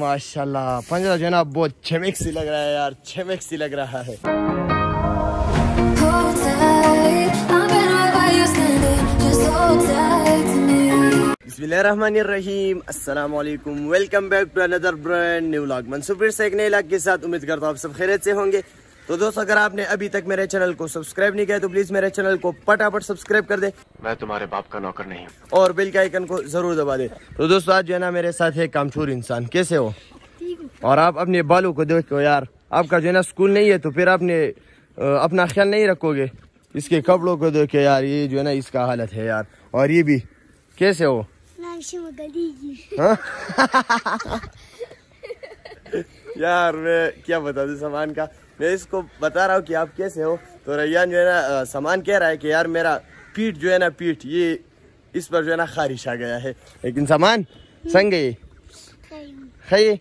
माशाल्लाह पंजरा जो है ना बहुत छमेक सी लग रहा है यार छमेक सी लग रहा है रहीम अस्सलाम वालेकुम welcome back to another brand new vlog मनसूब फिर से एक नए लॉग के साथ उम्मीद करता हूँ आप सब खैरियत से होंगे तो दोस्त अगर आपने अभी तक मेरे चैनल को सब्सक्राइब नहीं किया तो प्लीज मेरे चैनल को पटापट सब्सक्राइब कर दे मैं तुम्हारे बाप का नौकर नहीं और बिल के आइकन को जरूर दबा दे तो दोस्तों आज जो है ना मेरे साथ है कामचोर इंसान कैसे हो और आप अपने बालों को देखो यार आपका जो है ना स्कूल नहीं है तो फिर आपने अपना ख्याल नहीं रखोगे इसके कपड़ों को देखो यार ये जो है ना इसका हालत है यार और ये भी कैसे हो हाँ? यार मैं क्या बता दू सामान का मैं इसको बता रहा हूँ कि आप कैसे हो तो रैयान जो है ना सामान कह रहा है कि यार मेरा पीठ जो है ना पीठ ये इस पर जो है ना खारिश आ गया है लेकिन सामान संग खाइए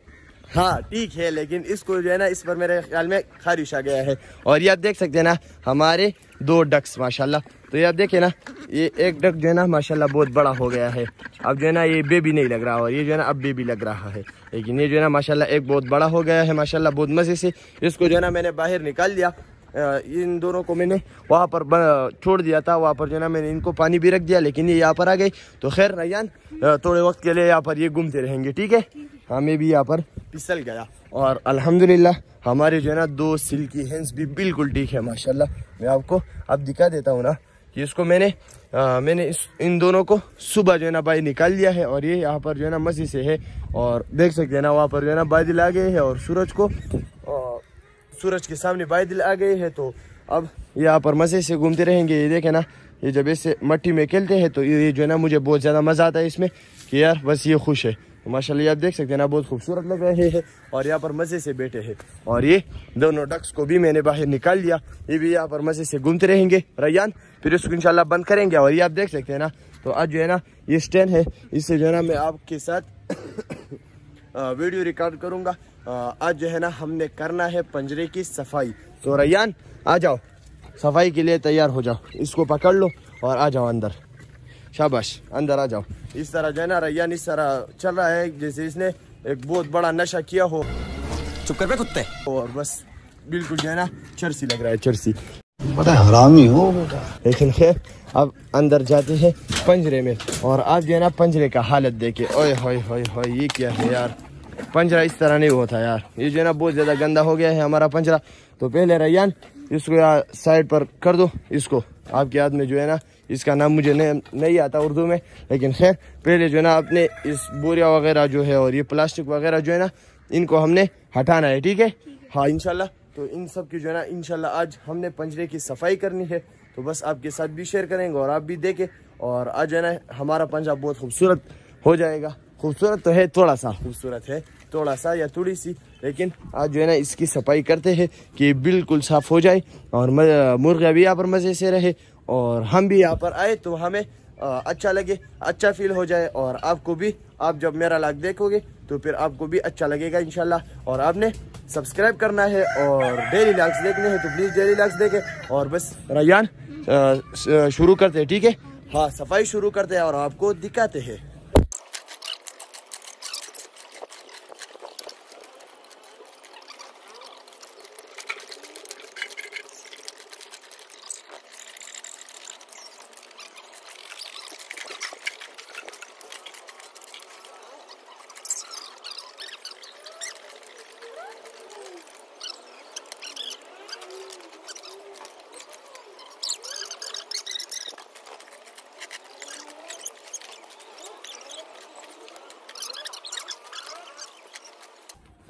हाँ ठीक है लेकिन इसको जो है ना इस पर मेरे ख्याल में खारिश आ गया है और ये आप देख सकते हैं ना हमारे दो डक्स माशाल्लाह तो ये आप देखे ना ये एक डक जो है ना माशाल्लाह बहुत बड़ा हो गया है अब जो है ना ये बेबी नहीं लग रहा और ये जो है ना अब बेबी लग रहा है लेकिन ये जो है ना माशाला एक बहुत बड़ा हो गया है माशा बहुत मज़े से इसको जो है ना मैंने बाहर निकाल लिया इन दोनों को मैंने वहाँ पर छोड़ दिया था वहाँ पर जो ना मैंने इनको पानी भी रख दिया लेकिन ये यहाँ पर आ गई तो खैर रैन थोड़े वक्त के लिए यहाँ पर ये घूमते रहेंगे ठीक है हमें भी यहाँ पर पिसल गया और अल्हम्दुलिल्लाह हमारे जो है ना दो सिल्की की हैंड्स भी बिल्कुल ठीक है माशाल्लाह मैं आपको अब दिखा देता हूँ ना कि इसको मैंने आ, मैंने इस इन दोनों को सुबह जो है ना बाई निकाल लिया है और ये यहाँ पर जो है ना मज़े से है और देख सकते हैं ना वहाँ पर जो है ना बादल आ गए है और सूरज को सूरज के सामने बादल आ गए है तो अब यहाँ पर मज़े से घूमते रहेंगे ये देखे ना ये जब ऐसे मट्टी में खेलते हैं तो ये जो है ना मुझे बहुत ज़्यादा मज़ा आता है इसमें कि यार बस ये खुश है माशाल्लाह आप देख सकते हैं ना बहुत खूबसूरत लग रहे हैं और यहाँ पर मज़े से बैठे हैं और ये दोनों डक्स को भी मैंने बाहर निकाल लिया ये भी यहाँ पर मज़े से घूमते रहेंगे रैयान फिर इसको इंशाल्लाह बंद करेंगे और ये आप देख सकते हैं ना तो आज जो है ना ये स्टैंड है इससे जो है ना मैं आपके साथ वीडियो रिकॉर्ड करूँगा आज जो है ना हमने करना है पंजरे की सफाई तो रैयान आ जाओ सफाई के लिए तैयार हो जाओ इसको पकड़ लो और आ जाओ अंदर शाबाश अंदर आ जाओ इस तरह जो है ना रैयान इस तरह चल रहा है जैसे इसने एक बहुत बड़ा नशा किया हो चुप कर पे कुत्ते और बस बिल्कुल जो है ना चरसी लग रहा है चर्सी पता हरामी हो लेकिन खैर अब अंदर जाते हैं पंजरे में और आप जो है ना पंजरे का हालत देखे ओए होए होए होए ये क्या है यार पंजरा इस तरह नहीं होता यार ये जो है ना बहुत ज़्यादा गंदा हो गया है हमारा पंजरा तो पहले रैयान इसको यार साइड पर कर दो इसको आपके हाथ में जो है ना इसका नाम मुझे नहीं नहीं आता उर्दू में लेकिन खैर पहले जो है ना अपने इस बोरिया वगैरह जो है और ये प्लास्टिक वगैरह जो है ना इनको हमने हटाना है ठीक है हाँ इनशाला तो इन सब की जो है ना इनशाला आज हमने पंजरे की सफाई करनी है तो बस आपके साथ भी शेयर करेंगे और आप भी देखें और आज है ना हमारा पंजा बहुत खूबसूरत हो जाएगा खूबसूरत तो है थोड़ा सा खूबसूरत है थोड़ा सा या थोड़ी सी लेकिन आज जो है ना इसकी सफाई करते हैं कि बिल्कुल साफ़ हो जाए और मुर्गा भी यहाँ पर मज़े से रहे और हम भी यहाँ पर आए तो हमें अच्छा लगे अच्छा फील हो जाए और आपको भी आप जब मेरा लाग देखोगे तो फिर आपको भी अच्छा लगेगा इनशाला और आपने सब्सक्राइब करना है और डेली लाग्स देखने हैं तो प्लीज़ डेली लाग्स देखें और बस रैयान शुरू करते हैं ठीक है हाँ सफाई शुरू करते हैं और आपको दिखाते हैं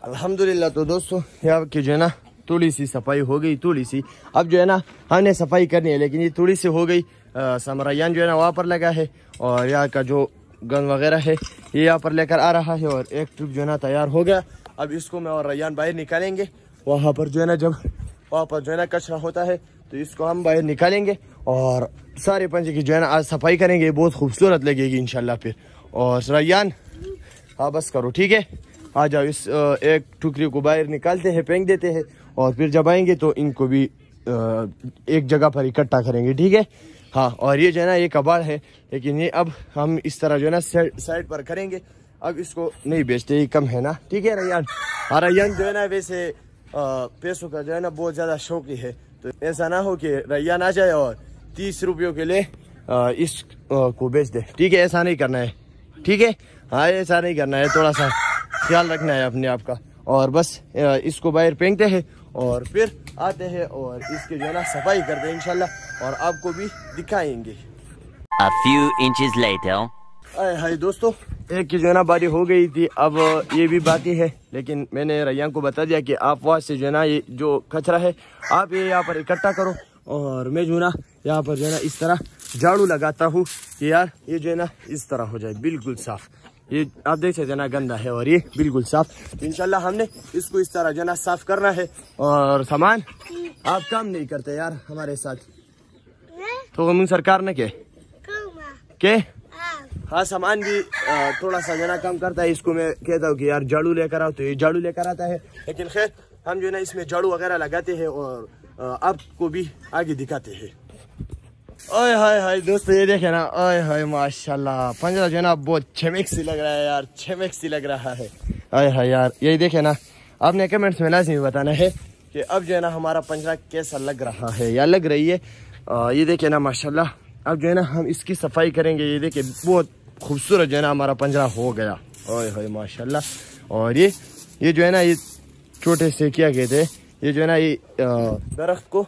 अल्हम्दुलिल्लाह तो दोस्तों यहाँ की जो है ना थोड़ी सी सफाई हो गई थोड़ी सी अब जो है ना हमने सफाई करनी है लेकिन ये थोड़ी सी हो गई समरायान जो है ना वहाँ पर लगा है और यहाँ का जो गन वगैरह है ये यहाँ पर लेकर आ रहा है और एक ट्रिप जो है ना तैयार हो गया अब इसको मैं और रैयान बाहर निकालेंगे वहाँ पर जो है ना जब वहाँ पर जो है ना कचरा होता है तो इसको हम बाहर निकालेंगे और सारे पंजे की जो है ना आज सफाई करेंगे बहुत खूबसूरत लगेगी इनशाला फिर और रैयान हाँ बस करो ठीक है आ जाओ इस एक टुकड़ी को बाहर निकालते हैं फेंक देते हैं और फिर जब आएंगे तो इनको भी एक जगह पर इकट्ठा करेंगे ठीक है हाँ और ये जो है ना ये कबाड़ है लेकिन ये अब हम इस तरह जो है ना साइड पर करेंगे अब इसको नहीं बेचते ये कम है ना ठीक है रैयान हाँ रैयान जो है ना वैसे पैसों का जो है ना बहुत ज़्यादा शौकी है तो ऐसा ना हो कि रैयान आ जाए और तीस रुपयों के लिए इस को बेच दे ठीक है ऐसा नहीं करना है ठीक है हाँ ऐसा नहीं करना है थोड़ा सा ख्याल रखना है अपने आप का और बस इसको बाहर फेंकते हैं और फिर आते हैं और इसके जो है ना सफाई करते दे इनशाला और आपको भी दिखाएंगे A few inches later. आए हाय दोस्तों एक की जो है ना बारी हो गई थी अब ये भी बाकी है लेकिन मैंने रैया को बता दिया कि आप वहाँ से जो है ना ये जो कचरा है आप ये यहाँ पर इकट्ठा करो और मैं जो है ना यहाँ पर जो है ना इस तरह झाड़ू लगाता हूँ कि यार ये जो है ना इस तरह हो जाए बिल्कुल साफ़ ये आप देख सकते ना गंदा है और ये बिल्कुल साफ इनशाला हमने इसको इस तरह जना साफ करना है और सामान आप काम नहीं करते यार हमारे साथ तो सरकार ने के के हाँ।, हाँ सामान भी थोड़ा सा जना काम करता है इसको मैं कहता हूँ कि यार झाड़ू लेकर आओ तो ये झाड़ू लेकर आता है लेकिन खैर हम जो है ना इसमें झाड़ू वगैरह लगाते हैं और आपको भी आगे दिखाते हैं ओए हाय हाय दोस्तों ये देखे ना ओए हाय माशाल्लाह पंजरा जो है ना बहुत छमेक सी लग रहा है यार छमेक सी लग रहा है ओए हाय यार यही देखे ना आपने कमेंट्स में लाजमी बताना है कि अब जो है ना हमारा पंजरा कैसा लग रहा है या लग रही है आ, ये देखे ना माशाल्लाह अब जो है ना हम इसकी सफाई करेंगे ये देखे बहुत खूबसूरत जो है ना हमारा पंजरा हो गया ओए हाय माशा और ये ये जो है ना ये छोटे से किया गए थे ये जो है ना ये दरख्त को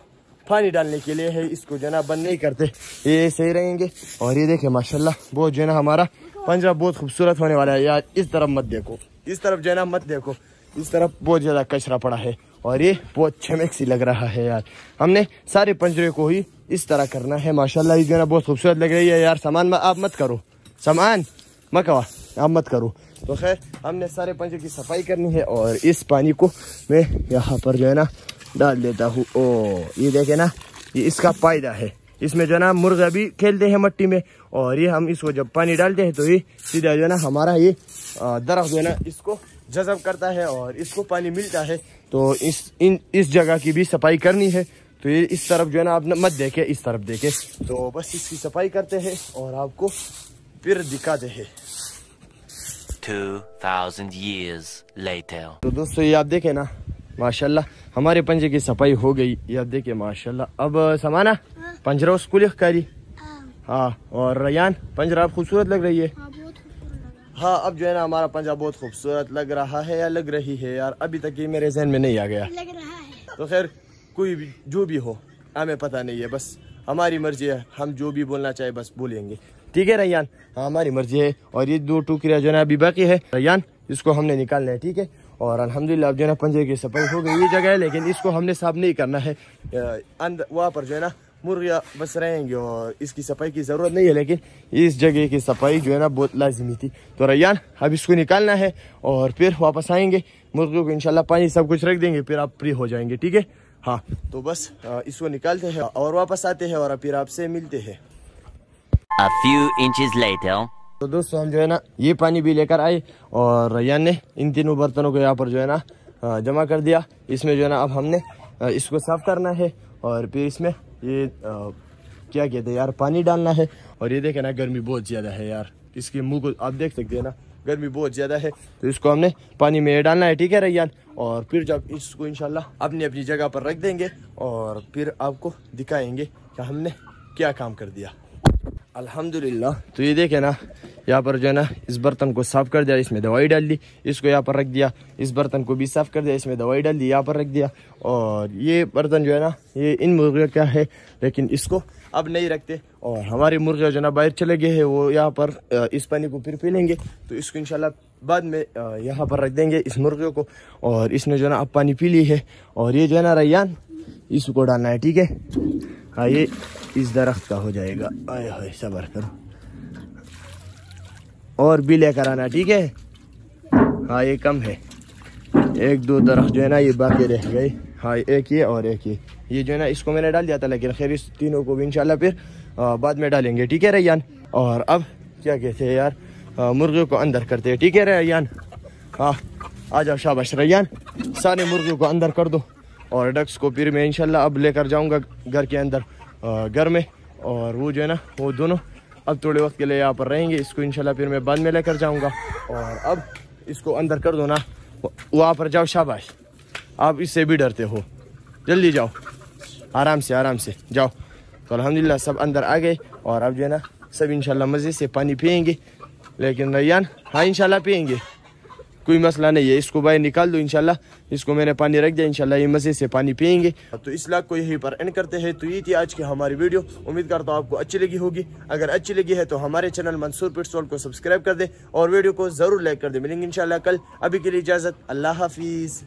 पानी डालने के लिए है इसको जो ना बंद नहीं करते ये सही रहेंगे और ये देखे माशा बहुत जो है ना हमारा पंजाब बहुत खूबसूरत होने वाला है यार इस तरफ मत देखो इस तरफ जो ना मत देखो इस तरफ बहुत ज़्यादा कचरा पड़ा है और ये बहुत चमक सी लग रहा है यार हमने सारे पंजरे को ही इस तरह करना है माशाल्लाह ये जो है ना बहुत खूबसूरत लग रही है यार सामान आप मत करो सामान मकवा आप मत करो तो खैर हमने सारे पंजरे की सफाई करनी है और इस पानी को मैं यहाँ पर जो है ना डाल देता हूँ ओ ये देखे ना ये इसका फायदा है इसमें जो ना मुर्गा भी खेलते हैं मट्टी में और ये हम इसको जब पानी डालते हैं तो ये सीधा जो ना हमारा ये दरख्त जो है ना इसको जजब करता है और इसको पानी मिलता है तो इस इन इस जगह की भी सफाई करनी है तो ये इस तरफ जो है ना आप मत देखे इस तरफ देखे तो बस इसकी सफाई करते हैं और आपको फिर दिखाते हैं years later. तो दोस्तों ये आप देखें ना माशाल्लाह हमारे पंजे की सफाई हो गई ये आप देखिए माशाल्लाह अब समाना पंजरा उस कुल करी हाँ।, हाँ और रयान पंजरा आप खूबसूरत लग रही है हाँ, हाँ अब जो है ना हमारा पंजा बहुत खूबसूरत लग रहा है या लग रही है यार अभी तक ये मेरे जहन में नहीं आ गया लग रहा है तो खैर कोई भी जो भी हो हमें पता नहीं है बस हमारी मर्जी है हम जो भी बोलना चाहे बस बोलेंगे ठीक है रैयान हाँ हमारी मर्जी है और ये दो टुकड़िया जो है अभी बाकी है रैयान इसको हमने निकालना है ठीक है और अलहमदिल्ला अब जो है ना पंजे की सफाई हो गई ये जगह है लेकिन इसको हमने साफ नहीं करना है वहाँ पर जो है ना मुर्गियाँ बस रहेंगे और इसकी सफाई की ज़रूरत नहीं है लेकिन इस जगह की सफाई जो है ना बहुत लाजमी थी तो रैयान अब इसको निकालना है और फिर वापस आएंगे मुर्गियों को इनशाला पानी सब कुछ रख देंगे फिर आप फ्री हो जाएंगे ठीक है हाँ तो बस इसको निकालते हैं और वापस आते हैं और फिर आपसे मिलते हैं A few inches later. तो दोस्तों हम जो है ना ये पानी भी लेकर आए और यान ने इन तीनों बर्तनों को यहाँ पर जो है ना जमा कर दिया इसमें जो है ना अब हमने इसको साफ करना है और फिर इसमें ये क्या कहते हैं यार पानी डालना है और ये देखे ना गर्मी बहुत ज़्यादा है यार इसके मुंह को आप देख सकते हैं ना गर्मी बहुत ज़्यादा है तो इसको हमने पानी में डालना है ठीक है रैयान और फिर जब इसको इनशाला अपनी अपनी जगह पर रख देंगे और फिर आपको दिखाएंगे कि हमने क्या काम कर दिया अल्हम्दुलिल्लाह तो ये देखे ना यहाँ पर जो है ना इस बर्तन को साफ़ कर दिया इसमें दवाई डाल दी इसको यहाँ पर रख दिया इस बर्तन को भी साफ़ कर दिया इसमें दवाई डाल दी यहाँ पर रख दिया और ये बर्तन जो है ना ये इन मुर्गियों का है लेकिन इसको अब नहीं रखते और हमारे मुर्गियाँ जो ना बाहर चले गए हैं वो यहाँ पर इस पानी को फिर पी लेंगे तो इसको इनशाला बाद में यहाँ पर रख देंगे इस मुर्गियों को और इसने जो है ना अब पानी पी ली है और ये जो है ना रैयान इसको डालना है ठीक है हाँ ये इस दरख्त का हो जाएगा आए हाय सबर करो और भी लेकर आना ठीक है हाँ ये कम है एक दो दरख्त जो है ना ये बाकी रह गए हाँ एक ये और एक ये ये जो है ना इसको मैंने डाल दिया था लेकिन खैर इस तीनों को भी इंशाल्लाह फिर बाद में डालेंगे ठीक है रैयान और अब क्या कहते हैं यार मुर्गे को अंदर करते हैं ठीक है रैयान हाँ आ जाओ शाबाश रैयान सारे मुर्गे को अंदर कर दो और को फिर मैं इनशाला अब लेकर जाऊँगा घर के अंदर घर में और वो जो है ना वो दोनों अब थोड़े वक्त के लिए यहाँ पर रहेंगे इसको इनशाला फिर मैं बाद में लेकर जाऊँगा और अब इसको अंदर कर दो ना वहाँ पर जाओ शाबाश आप इससे भी डरते हो जल्दी जाओ आराम से आराम से जाओ तो अलहमदिल्ला सब अंदर आ गए और अब जो है ना सब इनशाला मज़े से पानी पियेंगे लेकिन रैयान हाँ इनशाला पियेंगे कोई मसला नहीं है इसको भाई निकाल दो इनशाला इसको मैंने पानी रख दिया इनशाला ये मज़े से पानी पियेंगे तो इस लाख को यहीं पर एंड करते हैं तो ये थी आज की हमारी वीडियो उम्मीद करता हूँ आपको अच्छी लगी होगी अगर अच्छी लगी है तो हमारे चैनल मंसूर पिटसोल को सब्सक्राइब कर दे और वीडियो को ज़रूर लाइक कर दे मिलेंगे इनशाला कल अभी के लिए इजाज़त अल्लाह हाफिज़